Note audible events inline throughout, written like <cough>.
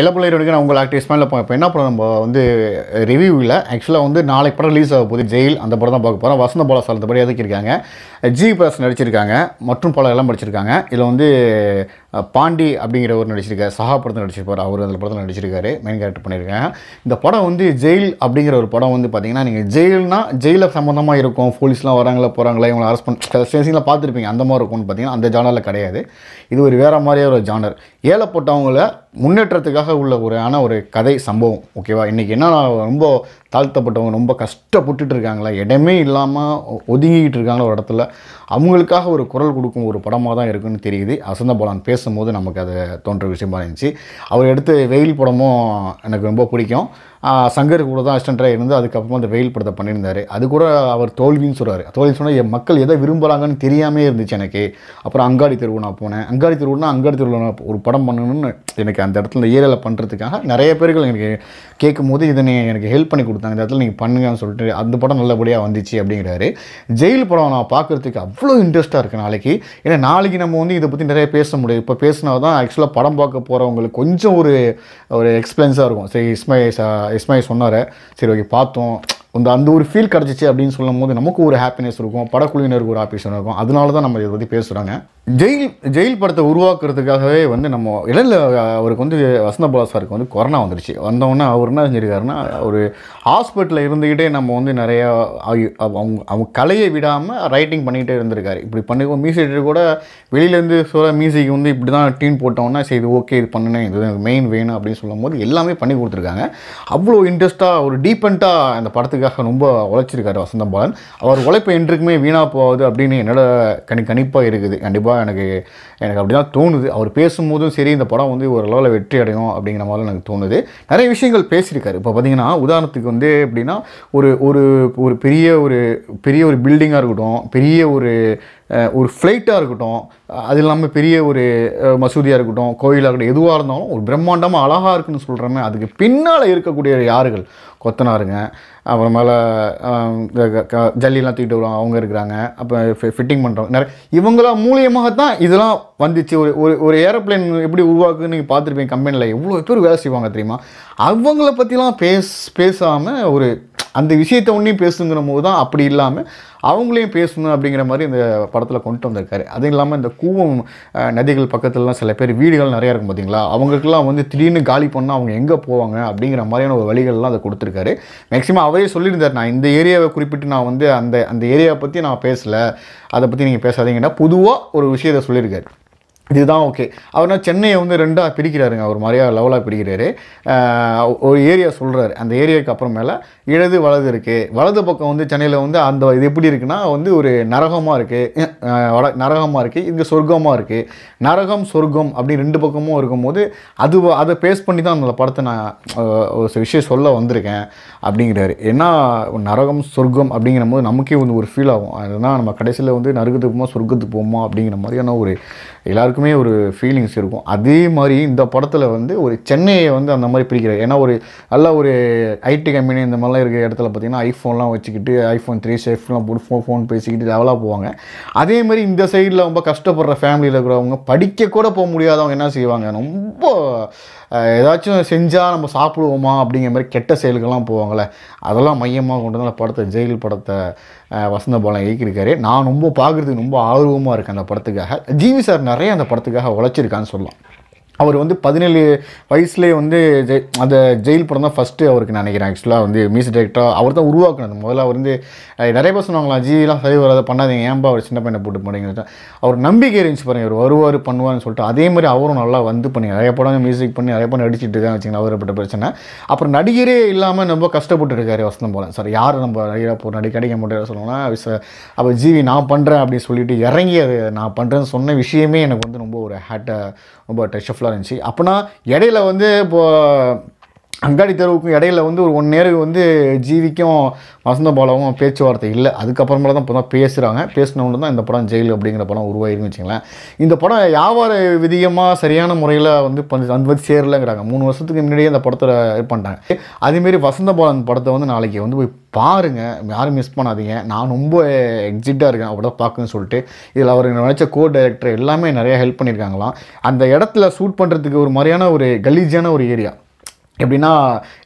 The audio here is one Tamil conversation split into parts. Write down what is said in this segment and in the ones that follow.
இளப்பிள்ளை வரைக்கும் நான் உங்கள் ஆக்டிவ் ஸ்மெல்ல இப்போ என்ன படம் நம்ம வந்து ரிவ்யூவில் ஆக்சுவலாக வந்து நாளைக்கு படம் ரிலீஸ் ஆக போகுது ஜெயில் அந்த படம் தான் பார்க்க போகிறோம் வசந்த போல சார் படி எதுக்கிருக்காங்க ஜி பிரஸ் நடிச்சிருக்காங்க மற்றும் பல எல்லாம் படிச்சிருக்காங்க இதில் வந்து பாண்டி அப்படிங்கிற ஒரு நடிச்சிருக்காரு சஹா படத்தில் நடிச்சிருப்பார் அவர் அந்த படத்தில் நடிச்சிருக்காரு மெயின் கேரக்டர் பண்ணியிருக்காங்க இந்த படம் வந்து ஜெயில் அப்படிங்கிற ஒரு படம் வந்து பார்த்தீங்கன்னா நீங்கள் ஜெயில்னா ஜெயிலில் சம்மந்தமாக இருக்கும் போலீஸ்லாம் வராங்களா போகிறாங்களா இவங்களை அரெஸ்ட் பண்ண ஸ்டேஷன்லாம் பார்த்துருப்பீங்க அந்த மாதிரி இருக்கும்னு பார்த்தீங்கன்னா அந்த ஜானரில் கிடையாது இது ஒரு வேறு மாதிரியான ஒரு ஜானர் ஏழப்பட்டவங்கள முன்னேற்றத்துக்காக உள்ள ஒரு ஆன ஒரு கதை சம்பவம் ஓகேவா இன்றைக்கி என்ன ரொம்ப தாழ்த்தப்பட்டவங்க ரொம்ப கஷ்டப்பட்டுட்டு இருக்காங்களா இடமே இல்லாமல் ஒதுங்கிக்கிட்டு இருக்காங்களா ஒரு இடத்துல அவங்களுக்காக ஒரு குரல் கொடுக்கும் ஒரு படமாக தான் இருக்குன்னு தெரியுது அசந்த போலான் பேசும்போது நமக்கு அதை தோன்ற விஷயமா இருந்துச்சு அவர் எடுத்து வெயில் படமும் எனக்கு ரொம்ப பிடிக்கும் சங்கர் கூட தான் அசிஸ்டண்ட்டாக இருந்து அதுக்கப்புறமா அந்த வெயில் படத்தை பண்ணியிருந்தார் அது கூட அவர் தோல்வின்னு சொல்கிறார் தோல்வின்னு சொன்னால் என் மக்கள் எதை விரும்புகிறாங்கன்னு தெரியாமே இருந்துச்சு எனக்கு அப்புறம் அங்காடி தெருவு நான் போனேன் அங்காடி தெருவுனா அங்காடி தெருவில் நான் ஒரு படம் பண்ணணும்னு எனக்கு அந்த இடத்துல ஏரியாவில் பண்ணுறதுக்காக நிறைய பேர்கள் எனக்கு கேட்கும் போது இதை எனக்கு ஹெல்ப் பண்ணி கொடுத்தாங்க இந்த இடத்துல நீங்கள் பண்ணுங்கன்னு சொல்லிட்டு அந்த படம் நல்லபடியாக வந்துச்சு அப்படிங்கிறாரு ஜெயில் படம் நான் பார்க்குறதுக்கு அவ்வளோ இன்ட்ரெஸ்ட்டாக இருக்குது நாளைக்கு ஏன்னா நாளைக்கு நம்ம வந்து இதை பற்றி நிறைய பேச முடியும் இப்போ பேசினா தான் ஆக்சுவலாக படம் பார்க்க போகிறவங்களுக்கு கொஞ்சம் ஒரு ஒரு எக்ஸ்பீரியன்ஸாக இருக்கும் சரி இஸ்மை இஸ்மாயில் சொன்னார் சரி ஓகே பார்த்தோம் அந்த அந்த ஒரு ஃபீல் கிடச்சிச்சு அப்படின்னு சொல்லும் போது நமக்கு ஒரு ஹாப்பினஸ் இருக்கும் படக்குழுவினருக்கு ஒரு ஆப்பிஷன் இருக்கும் அதனால தான் நம்ம இதை பற்றி பேசுகிறாங்க ஜெயில் ஜெயில் படத்தை உருவாக்குறதுக்காகவே வந்து நம்ம இடையில அவருக்கு வந்து வசந்தபாலா சாருக்கு வந்து கொரோனா வந்துருச்சு வந்தோடனே அவர் என்ன செஞ்சிருக்காருன்னா ஒரு ஹாஸ்பிட்டலில் இருந்துக்கிட்டே நம்ம வந்து நிறையா அவங்க அவங்க கலையை விடாமல் ரைட்டிங் பண்ணிக்கிட்டே இருந்திருக்காரு இப்படி பண்ணிக்கோ மியூசிக் கூட வெளியிலேருந்து சொல்ல மியூசிக் வந்து இப்படி தான் டீன் போட்டோன்னா சரி இது ஓகே இது பண்ணினேன் இது மெயின் வேணும் அப்படின்னு சொல்லும் போது எல்லாமே பண்ணி கொடுத்துருக்காங்க அவ்வளோ இன்ட்ரெஸ்ட்டாக ஒரு டீப்பெண்ட்டாக அந்த படத்துக்கு அதுக்காக ரொம்ப உழைச்சிருக்காரு வசந்தம் பாலன் அவர் உழைப்பு என்றைக்குமே வீணாக போகாது அப்படின்னு என்னோட கணி கணிப்பாக இருக்குது கண்டிப்பாக எனக்கு எனக்கு அப்படி தான் தோணுது அவர் பேசும்போதும் சரி இந்த படம் வந்து ஒரு வெற்றி அடையும் அப்படிங்கிற மாதிரி எனக்கு தோணுது நிறைய விஷயங்கள் பேசியிருக்காரு இப்போ பார்த்தீங்கன்னா உதாரணத்துக்கு வந்து எப்படின்னா ஒரு ஒரு ஒரு பெரிய ஒரு பெரிய ஒரு பில்டிங்காக இருக்கட்டும் பெரிய ஒரு ஒரு ஃப்ளைட்டாக இருக்கட்டும் அது இல்லாமல் பெரிய ஒரு மசூதியாக இருக்கட்டும் கோயிலாக இருக்கட்டும் எதுவாக இருந்தாலும் ஒரு பிரம்மாண்டமாக அழகாக இருக்குன்னு சொல்கிறோமே அதுக்கு பின்னால் இருக்கக்கூடிய யாருகள் கொத்தனாருங்க அப்புறமேல ஜல்லிலாம் தூக்கிட்டு வருவாங்க அவங்க இருக்கிறாங்க அப்போ ஃபிட்டிங் பண்ணுறவங்க நிறைய இவங்களா மூலியமாக தான் இதெல்லாம் வந்துச்சு ஒரு ஒரு ஒரு ஏரோப்ளைன் எப்படி உருவாக்குன்னு நீங்கள் பார்த்துருப்பீங்க கம்பெனியில் எவ்வளோ பேர் வேலை செய்வாங்க தெரியுமா அவங்கள பற்றிலாம் பேஸ் பேசாமல் ஒரு அந்த விஷயத்தை ஒன்றையும் பேசுங்கிற போது தான் அப்படி இல்லாமல் அவங்களையும் பேசணும் அப்படிங்கிற மாதிரி இந்த படத்தில் கொண்டு வந்திருக்காரு அதுவும் இல்லாமல் இந்த கூவம் நதிகள் பக்கத்துலலாம் சில பேர் வீடுகள் நிறையா இருக்கும் பார்த்தீங்களா அவங்களுக்குலாம் வந்து திடீர்னு காலி பண்ணால் அவங்க எங்கே போவாங்க அப்படிங்கிற மாதிரியான ஒரு வழிகள்லாம் அதை கொடுத்துருக்காரு மேக்ஸிமம் அவரே சொல்லியிருந்தார் நான் இந்த ஏரியாவை குறிப்பிட்டு நான் வந்து அந்த அந்த ஏரியாவை பற்றி நான் பேசலை அதை பற்றி நீங்கள் பேசாதீங்கன்னா பொதுவாக ஒரு விஷயத்தை சொல்லியிருக்காரு இதுதான் ஓகே அவர்னா சென்னையை வந்து ரெண்டாக பிரிக்கிறாருங்க அவர் மாதிரியா லெவலாக பிரிக்கிறாரு ஒரு ஏரியா சொல்கிறாரு அந்த ஏரியாவுக்கு அப்புறமேல இடது வலது இருக்குது வலது பக்கம் வந்து சென்னையில் வந்து அந்த இது எப்படி இருக்குன்னா வந்து ஒரு நரகமாக இருக்குது வட நரகமாக இருக்குது இங்கே சொர்க்கமாக இருக்குது நரகம் சொர்க்கம் அப்படின்னு ரெண்டு பக்கமும் இருக்கும்போது அது அதை பேஸ் பண்ணி தான் அந்த படத்தை நான் ஒரு விஷயம் சொல்ல வந்திருக்கேன் அப்படிங்கிறாரு ஏன்னா நரகம் சொர்க்கம் அப்படிங்கிற போது நமக்கே வந்து ஒரு ஃபீல் ஆகும் அதுதான் நம்ம கடைசியில் வந்து நரகத்துக்கு போமா சொர்க்கத்துக்கு போமா அப்படிங்கிற மாதிரியான ஒரு எல்லாருக்கும் எல்லாருக்குமே ஒரு ஃபீலிங்ஸ் இருக்கும் அதே மாதிரி இந்த படத்தில் வந்து ஒரு சென்னையை வந்து அந்த மாதிரி பிரிக்கிறார் ஏன்னா ஒரு நல்ல ஒரு ஐடி கம்பெனி இந்த மாதிரிலாம் இருக்கிற இடத்துல பார்த்திங்கன்னா ஐஃபோன்லாம் வச்சுக்கிட்டு ஐஃபோன் த்ரீ ஷேஃப்லாம் போட்டு ஃபோன் ஃபோன் பேசிக்கிட்டு லெவலாக போவாங்க அதே மாதிரி இந்த சைடில் ரொம்ப கஷ்டப்படுற ஃபேமிலியில் இருக்கிறவங்க படிக்க கூட போக முடியாதவங்க என்ன செய்வாங்க ரொம்ப ஏதாச்சும் செஞ்சால் நம்ம சாப்பிடுவோமா அப்படிங்கிற மாதிரி கெட்ட செயலுக்கெல்லாம் போவாங்களே அதெல்லாம் மையமாக கொண்டு வந்து படத்தை ஜெயில் படத்தை வசந்த பாலன் இயக்கியிருக்காரு நான் ரொம்ப பார்க்குறதுக்கு ரொம்ப ஆர்வமாக இருக்கேன் அந்த படத்துக்காக ஜிவி சார் நிறைய அந்த படத்துக்காக உழைச்சிருக்கான்னு சொல்லலாம் அவர் வந்து பதினேழு வயசுலேயே வந்து ஜெய் அந்த ஜெயில் படம் தான் ஃபஸ்ட்டு அவருக்கு நினைக்கிறேன் ஆக்சுவலாக வந்து மியூசிக் டைரக்டராக அவர் தான் உருவாக்குனது முதல்ல அவர் வந்து நிறைய பேர் சொன்னாங்களா ஜிலாம் சரி வராத பண்ணாதீங்க ஏன்பா அவர் சின்ன பையனை போட்டு போனீங்கன்னு அவர் நம்பிக்கை இருந்துச்சு பாருங்க இவர் வருவார் பண்ணுவார்னு சொல்லிட்டு அதே மாதிரி அவரும் நல்லா வந்து பண்ணி நிறைய படம் மியூசிக் பண்ணி நிறைய படம் அடிச்சுட்டு தான் வச்சுங்களா அவரப்பட்ட பிரச்சனை அப்புறம் நடிகரே இல்லாமல் ரொம்ப கஷ்டப்பட்டு இருக்காரு வசந்தம் போல சார் யார் நம்ம நடிகராக போகிற நடிக்க அடிக்க முடியாது சொல்லணும்னா அப்போ ஜிவி நான் பண்ணுறேன் அப்படின்னு சொல்லிட்டு இறங்கி அது நான் பண்ணுறேன்னு சொன்ன விஷயமே எனக்கு வந்து ரொம்ப ஒரு ஹேட்டை ரொம்ப டச் ஆஃப்ல இருந்துச்சு அப்படின்னா இடையில வந்து இப்போது அங்காடி தெருவுக்கும் இடையில வந்து ஒரு ஒன் நேரம் வந்து ஜீவிக்கும் வசந்த பாலவும் பேச்சுவார்த்தை இல்லை அதுக்கப்புறமேல தான் இப்போ தான் பேசுகிறாங்க பேசினவொன்று தான் இந்த படம் ஜெயில் அப்படிங்கிற படம் உருவாயிருன்னு வச்சுங்களேன் இந்த படம் வியாபார விதியமாக சரியான முறையில் வந்து அந்த வந்து சேரலங்கிறாங்க மூணு வருஷத்துக்கு முன்னாடியே அந்த படத்தை இது பண்ணிட்டாங்க அதேமாரி வசந்த பாலன் படத்தை வந்து நாளைக்கு வந்து போய் பாருங்கள் யாரும் மிஸ் பண்ணாதீங்க நான் ரொம்ப எக்ஸிட்டாக இருக்கேன் அவ்வளோ பார்க்குன்னு சொல்லிட்டு இதில் அவர் நினச்ச கோ டைரக்டர் எல்லாமே நிறையா ஹெல்ப் பண்ணியிருக்காங்களாம் அந்த இடத்துல ஷூட் பண்ணுறதுக்கு ஒரு மாதிரியான ஒரு கலீஜியான ஒரு ஏரியா எப்படின்னா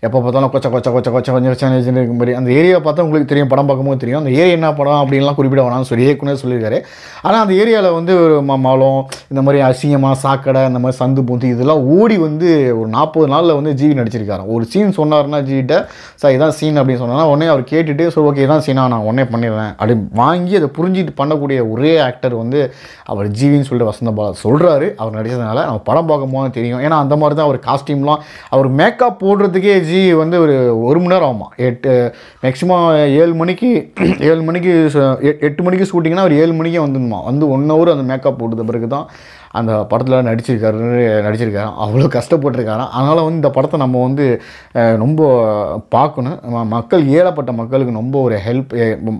எப்போ பார்த்தாலும் கொச்ச கொச்ச கொச்ச கொச்ச கொஞ்சம் சின்ன இருக்கும் மாதிரி அந்த ஏரியாவை பார்த்தா உங்களுக்கு தெரியும் படம் பார்க்கும்போது தெரியும் அந்த ஏரியா என்ன படம் அப்படின்லாம் குறிப்பிட வேணாம்னு சொல்லி இயக்குனர் சொல்லியிருக்காரு ஆனால் அந்த ஏரியாவில் வந்து ஒரு மலம் இந்த மாதிரி அசிங்கமாக சாக்கடை இந்த மாதிரி சந்து பூந்து இதெல்லாம் ஓடி வந்து ஒரு நாற்பது நாளில் வந்து ஜீவி நடிச்சிருக்காரு ஒரு சீன் சொன்னார்னா ஜீட்ட சார் இதான் சீன் அப்படின்னு சொன்னால் உடனே அவர் கேட்டுட்டு ஸோ ஓகே தான் சீனா நான் உடனே பண்ணிடுறேன் அப்படி வாங்கி அதை புரிஞ்சுட்டு பண்ணக்கூடிய ஒரே ஆக்டர் வந்து அவர் ஜீவின்னு சொல்லிட்டு வசந்த பாலா சொல்கிறாரு அவர் நடித்ததுனால நம்ம படம் பார்க்கும்போது தெரியும் ஏன்னா அந்த மாதிரி தான் அவர் காஸ்டியூம்லாம் அவர் மேக்கப் பேக்கப் போடுறதுக்கே ஜி வந்து ஒரு ஒரு மணி நேரம் ஆகுமா எட்டு மேக்ஸிமம் ஏழு மணிக்கு <clears throat> ஏழு மணிக்கு எட்டு மணிக்கு ஷூட்டிங்கன்னா ஒரு ஏழு மணிக்கே வந்துடுமா வந்து ஒன் ஹவர் அந்த மேக்கப் போட்டது பிறகு தான் அந்த படத்தில் நடிச்சிருக்காரு நடிச்சிருக்காரு அவ்வளோ கஷ்டப்பட்டிருக்காராம் அதனால் வந்து இந்த படத்தை நம்ம வந்து ரொம்ப பார்க்கணும் மக்கள் ஏழப்பட்ட மக்களுக்கு ரொம்ப ஒரு ஹெல்ப்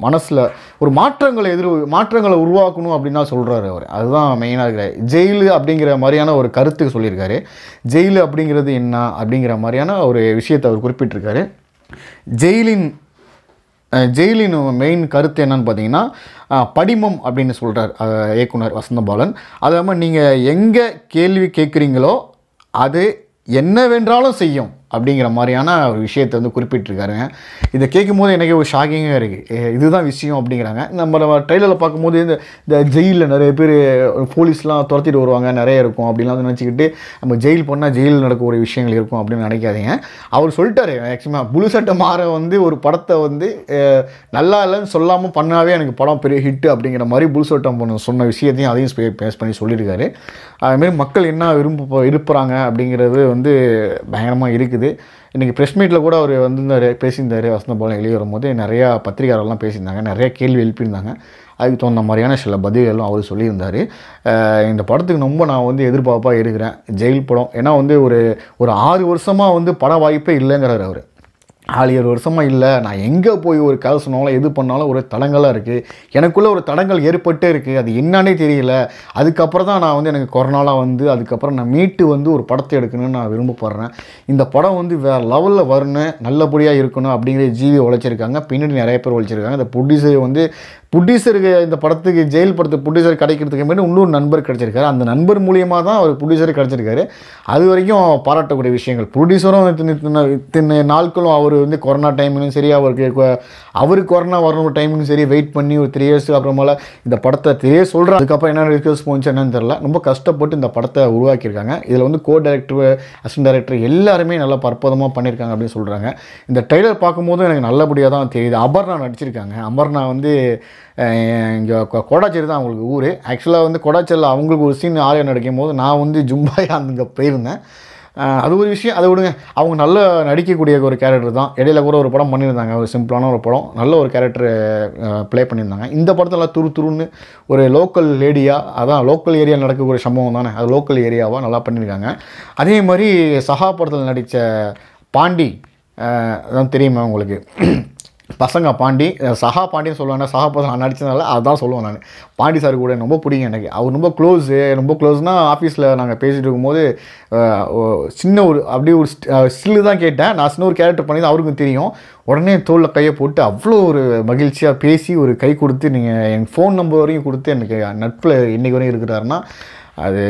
மனசில் ஒரு மாற்றங்களை எதிர் மாற்றங்களை உருவாக்கணும் அப்படின்னு தான் சொல்கிறாரு அவர் அதுதான் மெயினாக இருக்கிற ஜெயிலு அப்படிங்கிற மாதிரியான ஒரு கருத்துக்கு சொல்லியிருக்காரு ஜெயிலு அப்படிங்கிறது என்ன அப்படிங்கிற மாதிரியான ஒரு விஷயத்தை அவர் குறிப்பிட்டிருக்காரு ஜெயிலின் ஜெயிலின் மெயின் கருத்து என்னன்னு பார்த்தீங்கன்னா படிமம் அப்படின்னு சொல்கிறார் இயக்குனர் வசந்தபாலன் அது இல்லாமல் நீங்கள் எங்கே கேள்வி கேட்குறீங்களோ அது என்னவென்றாலும் செய்யும் அப்படிங்கிற மாதிரியான ஒரு விஷயத்தை வந்து குறிப்பிட்டிருக்காருங்க இதை கேட்கும் போது எனக்கு ஒரு ஷாக்கிங்காக இருக்குது இதுதான் விஷயம் அப்படிங்கிறாங்க நம்ம ட்ரெயிலரில் பார்க்கும்போது இந்த இந்த ஜெயிலில் நிறைய பேர் போலீஸ்லாம் துரத்திட்டு வருவாங்க நிறைய இருக்கும் அப்படின்லாம் நினச்சிக்கிட்டு நம்ம ஜெயில் போனால் ஜெயிலில் நடக்க ஒரு விஷயங்கள் இருக்கும் அப்படின்னு நினைக்காதீங்க அவர் சொல்லிட்டாரு மேக்ஸிமம் புலு சட்டை மாற வந்து ஒரு படத்தை வந்து நல்லா இல்லைன்னு சொல்லாமல் பண்ணாவே எனக்கு படம் பெரிய ஹிட்டு அப்படிங்கிற மாதிரி புல் சட்டம் பண்ண சொன்ன விஷயத்தையும் அதையும் பேஸ் பண்ணி சொல்லியிருக்காரு அதுமாரி மக்கள் என்ன விரும்ப இருப்புறாங்க அப்படிங்கிறது வந்து பயங்கரமாக இருக்குது இருக்குது இன்றைக்கி ப்ரெஸ் மீட்டில் கூட அவர் வந்திருந்தார் பேசியிருந்தார் வசந்த போல வெளியே வரும்போது நிறையா பத்திரிகையாளர்லாம் பேசியிருந்தாங்க நிறையா கேள்வி எழுப்பியிருந்தாங்க அதுக்கு தகுந்த மாதிரியான சில பதில்களும் அவர் சொல்லியிருந்தார் இந்த படத்துக்கு ரொம்ப நான் வந்து எதிர்பார்ப்பாக இருக்கிறேன் ஜெயில் படம் ஏன்னா வந்து ஒரு ஒரு ஆறு வருஷமாக வந்து பட வாய்ப்பே இல்லைங்கிறார் அவர் ஆள் ஏழு வருஷமாக இல்லை நான் எங்கே போய் ஒரு கதை சொன்னாலும் எது பண்ணாலும் ஒரு தடங்களாக இருக்குது எனக்குள்ளே ஒரு தடங்கள் ஏற்பட்டே இருக்குது அது என்னன்னே தெரியல அதுக்கப்புறம் தான் நான் வந்து எனக்கு கொரோனாலாம் வந்து அதுக்கப்புறம் நான் மீட்டு வந்து ஒரு படத்தை எடுக்கணும்னு நான் விரும்பப்படுறேன் இந்த படம் வந்து வேறு லெவலில் வரணும் நல்லபடியாக இருக்கணும் அப்படிங்கிற ஜீவி உழைச்சிருக்காங்க பின்னாடி நிறைய பேர் உழைச்சிருக்காங்க இந்த ப்ரொடியூசர் வந்து புட்டீசருக்கு இந்த படத்துக்கு ஜெயில் படத்துக்கு புட்டீசர் கிடைக்கிறதுக்கு முன்னாடி இன்னொரு நண்பர் கிடச்சிருக்காரு அந்த நண்பர் மூலியமாக தான் அவர் புட்டீசர் கிடச்சிருக்காரு அது வரைக்கும் பாராட்டக்கூடிய விஷயங்கள் புட்டீசரும் இத்தனை நாட்களும் அவர் வந்து கொரோனா டைம்லையும் சரி அவருக்கு அவர் கொரோனா வரணும் டைம்லையும் சரி வெயிட் பண்ணி ஒரு த்ரீ இயர்ஸ்க்கு அப்புறமால இந்த படத்தை த்ரீ இயர்ஸ் சொல்கிறேன் அதுக்கப்புறம் என்ன ரிசல்ஸ் போச்சு என்னன்னு தெரில ரொம்ப கஷ்டப்பட்டு இந்த படத்தை உருவாக்கியிருக்காங்க இதில் வந்து கோ டைரக்டர் அசிஸ்டன்ட் டைரக்டர் எல்லாருமே நல்லா பற்பதமாக பண்ணியிருக்காங்க அப்படின்னு சொல்கிறாங்க இந்த ட்ரெய்லர் பார்க்கும்போது எனக்கு நல்லபடியாக தான் தெரியுது அபர்ணா நடிச்சிருக்காங்க அபர்ணா வந்து இங்கே கொடாச்சேரி தான் அவங்களுக்கு ஊர் ஆக்சுவலாக வந்து கோடாச்சேரியில் அவங்களுக்கு ஒரு சீன் ஆலயம் நடக்கும் போது நான் வந்து ஜும்பாய் அங்கே போயிருந்தேன் அது ஒரு விஷயம் அதை விடுங்க அவங்க நல்ல நடிக்கக்கூடிய ஒரு கேரக்டர் தான் இடையில கூட ஒரு படம் பண்ணியிருந்தாங்க ஒரு சிம்பிளான ஒரு படம் நல்ல ஒரு கேரக்டர் ப்ளே பண்ணியிருந்தாங்க இந்த படத்தில் துரு துருன்னு ஒரு லோக்கல் லேடியாக அதான் லோக்கல் ஏரியா நடக்கக்கூடிய சம்பவம் தானே அது லோக்கல் ஏரியாவாக நல்லா பண்ணியிருக்காங்க அதே மாதிரி சஹா படத்தில் நடித்த பாண்டி அதான் தெரியுமா உங்களுக்கு பசங்க பாண்டி சஹா பாண்டின்னு சொல்லுவேன் சஹா பசங்க நடிச்சதுனால அதான் சொல்லுவேன் நான் பாண்டி சார் கூட ரொம்ப பிடிக்கும் எனக்கு அவர் ரொம்ப க்ளோஸ் ரொம்ப க்ளோஸ்னால் ஆஃபீஸில் நாங்கள் பேசிகிட்டு இருக்கும்போது சின்ன ஒரு அப்படியே ஒரு ஸ்டில்லு தான் கேட்டேன் நான் சின்ன ஒரு கேரக்டர் பண்ணி அவருக்கும் தெரியும் உடனே தோளில் கையை போட்டு அவ்வளோ ஒரு மகிழ்ச்சியாக பேசி ஒரு கை கொடுத்து நீங்கள் என் ஃபோன் நம்பர் வரையும் கொடுத்து எனக்கு நட்பில் இன்றைக்கி வரையும் இருக்கிறாருன்னா அது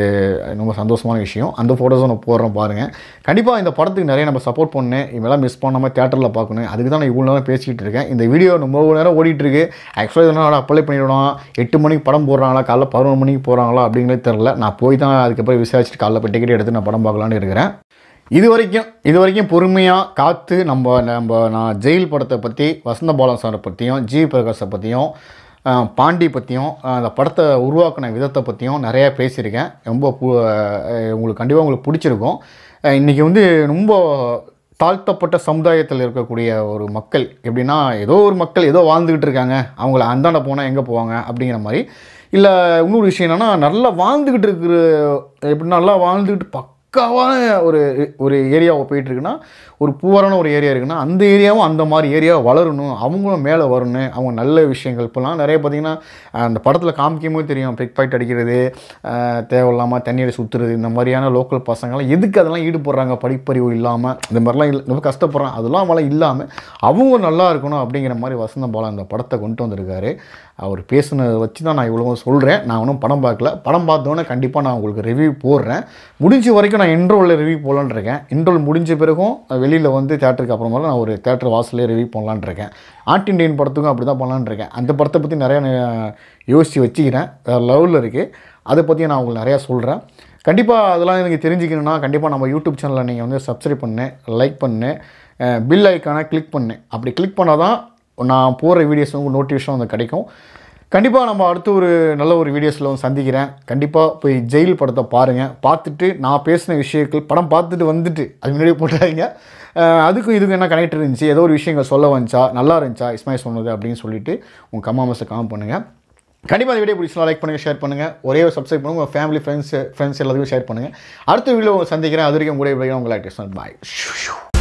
ரொம்ப சந்தோஷமான விஷயம் அந்த ஃபோட்டோஸும் நான் போடுறோம் பாருங்கள் கண்டிப்பாக இந்த படத்துக்கு நிறைய நம்ம சப்போர்ட் பண்ணேன் இவெல்லாம் மிஸ் பண்ணாமல் தேட்டரில் பார்க்கணும் அதுக்கு தான் நான் இவ்வளோ நேரம் பேசிக்கிட்டு இருக்கேன் இந்த வீடியோ ரொம்ப நேரம் ஓடிட்டுருக்கு ஆக்சுவலாக இதனால் அப்ளை பண்ணிவிடணும் எட்டு மணிக்கு படம் போடுறாங்களா காலைல பதினொன்று மணிக்கு போகிறாங்களா அப்படிங்கிறத தெரில நான் போய் தான் அதுக்கப்புறம் விசாரிச்சுட்டு காலைல போய் டிக்கெட் எடுத்து நான் படம் பார்க்கலான்னு இருக்கிறேன் இது வரைக்கும் இது வரைக்கும் பொறுமையாக காத்து நம்ம நம்ம நான் ஜெயில் படத்தை பற்றி வசந்த பாலன் சாரை பற்றியும் ஜி பிரகாஷை பற்றியும் பாண்டி பற்றியும் அந்த படத்தை உருவாக்கின விதத்தை பற்றியும் நிறையா பேசியிருக்கேன் ரொம்ப உங்களுக்கு கண்டிப்பாக உங்களுக்கு பிடிச்சிருக்கும் இன்றைக்கி வந்து ரொம்ப தாழ்த்தப்பட்ட சமுதாயத்தில் இருக்கக்கூடிய ஒரு மக்கள் எப்படின்னா ஏதோ ஒரு மக்கள் ஏதோ வாழ்ந்துக்கிட்டு இருக்காங்க அவங்கள அந்தாண்ட போனால் எங்கே போவாங்க அப்படிங்கிற மாதிரி இல்லை இன்னொரு விஷயம் என்னென்னா நல்லா வாழ்ந்துக்கிட்டு இருக்கிற எப்படி நல்லா வாழ்ந்துக்கிட்டு பக் பக்காவான ஒரு ஒரு ஏரியாவை போயிட்டுருக்குன்னா ஒரு பூவரான ஒரு ஏரியா இருக்குன்னா அந்த ஏரியாவும் அந்த மாதிரி ஏரியாவை வளரணும் அவங்களும் மேலே வரணும் அவங்க நல்ல விஷயங்கள் இப்போலாம் நிறைய பார்த்திங்கன்னா அந்த படத்தில் காமிக்கமே தெரியும் பிக் பாய்ட் அடிக்கிறது தேவையில்லாமல் தண்ணியை சுற்றுறது இந்த மாதிரியான லோக்கல் பசங்கள்லாம் எதுக்கு அதெல்லாம் ஈடுபடுறாங்க படிப்பறிவு இல்லாமல் இந்த மாதிரிலாம் இல்லை ரொம்ப கஷ்டப்படுறாங்க அதெல்லாம் மழை இல்லாமல் அவங்க நல்லா இருக்கணும் அப்படிங்கிற மாதிரி வசந்த பாலம் அந்த படத்தை கொண்டு வந்திருக்காரு அவர் பேசுனதை வச்சு தான் நான் இவ்வளோ சொல்கிறேன் நான் ஒன்றும் படம் பார்க்கல படம் பார்த்தோன்னே கண்டிப்பாக நான் உங்களுக்கு ரிவ்யூ போடுறேன் முடிஞ்ச வரைக்கும் நான் நான் இன்ட்ரோவில் ரிவ்யூ போகலான் இருக்கேன் இன்ட்ரோல் முடிஞ்ச பிறகும் வெளியில் வந்து தேட்டருக்கு அப்புறமா நான் ஒரு தேட்டர் வாசலே ரிவ்யூ போகலான் இருக்கேன் ஆர்ட் இண்டியன் படத்துக்கும் அப்படி தான் பண்ணலான்ருக்கேன் இருக்கேன் அந்த படத்தை பற்றி நிறையா யோசித்து வச்சுக்கிறேன் லெவலில் இருக்குது அதை பற்றி நான் உங்களுக்கு நிறையா சொல்கிறேன் கண்டிப்பாக அதெல்லாம் எனக்கு தெரிஞ்சுக்கணுன்னா கண்டிப்பாக நம்ம யூடியூப் சேனலை நீங்கள் வந்து சப்ஸ்கிரைப் பண்ணு லைக் பண்ணு பில் ஐக்கானை கிளிக் பண்ணு அப்படி கிளிக் பண்ணால் தான் நான் போகிற வீடியோஸ் உங்களுக்கு நோட்டிஃபிகேஷன் வந்து கிடைக்கும் கண்டிப்பாக நம்ம அடுத்து ஒரு நல்ல ஒரு வீடியோஸில் வந்து சந்திக்கிறேன் கண்டிப்பாக போய் ஜெயில் படத்தை பாருங்கள் பார்த்துட்டு நான் பேசின விஷயங்கள் படம் பார்த்துட்டு வந்துட்டு அது முன்னாடியே போட்டாங்க அதுக்கும் இதுக்கும் என்ன கனெக்ட் இருந்துச்சு ஏதோ ஒரு விஷயங்கள் சொல்ல வந்துச்சா நல்லா இருந்துச்சா இஸ்மாயில் சொன்னது அப்படின்னு சொல்லிவிட்டு உங்கள் கம்மா மசை காம் பண்ணுங்கள் கண்டிப்பாக அந்த வீடியோ பிடிச்சா லைக் பண்ணுங்கள் ஷேர் பண்ணுங்கள் ஒரே ஒரு சப்ஸ்கிரைப் பண்ணுங்கள் உங்கள் ஃபேமிலி ஃப்ரெண்ட்ஸ் ஃப்ரெண்ட்ஸ் எல்லாத்துக்கும் ஷேர் பண்ணுங்கள் அடுத்த வீடியோ சந்திக்கிறேன் அது வரைக்கும் கூட உங்களை பாய்